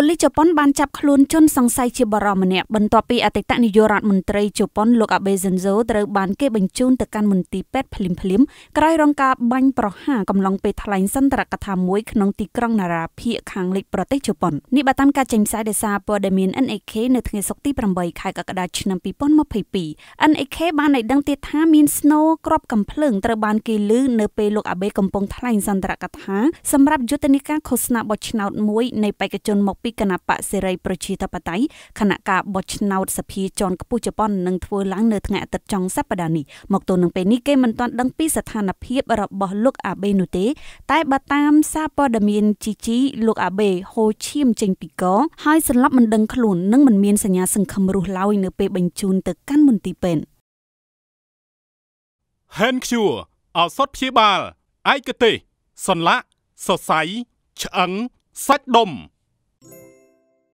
ប៉ូលីសជប៉ុនបានចាប់ខ្លួនជនសង្ស័យជាបរម្នាក់បន្ទាប់ពីអតីតនាយករដ្ឋមន្ត្រីជប៉ុនលោកអាបេសិនโซត្រូវបានគេបញ្ជូនទៅកាន់មន្ទីរពេទ្យភ្លាមភ្លាមក្រោយរងការបាញ់ប្រហារកំឡុងពេលថ្លែងសន្ទរកថាមួយក្នុងទីក្រុងណារាភាគខាងលិចប្រទេសជប៉ុននេះបើតាមការចេញផ្សាយដោយសារព័ត៌មាន NHK នៅថ្ងៃសុក្រទី8ខែកក្កដាឆ្នាំ2022 NHK បានឲ្យដឹងទៀតថាមានស្នូក្របកំភ្លើងត្រូវបានគេលឺនៅពេលលោកអាបេកំពុងថ្លែងសន្ទរកថាសម្រាប់យុទ្ធនាការឃោសនាបោះឆ្នោតមួយនៃបេក្ខជនមកពីពីគណៈបកសេរីប្រជាធិបតេយ្យគណៈការបោះឆ្នោតសភាជាន់ខ្ពស់ជប៉ុននឹងធ្វើឡើងនៅថ្ងៃអាទិត្យចុងសប្តាហ៍នេះមកទល់នឹងពេលនេះគេមិនទាន់ដឹងពីស្ថានភាពរបស់លោកអាបេនោះទេ តែបើតាមសារព័ត៌មានជីជីលោកអាបេហូឈៀមចេញពីកហើយសន្លប់មិនដឹងខ្លួននិងមិនមានសញ្ញាសង្ឃឹមរស់ឡើយនៅពេលបញ្ជូនទៅកាន់មន្ទីរពេទ្យ Hand Cure ឱសថព្យាបាលឯកទេសសន្លាក់សរសៃឆ្អឹងសាច់ដុំ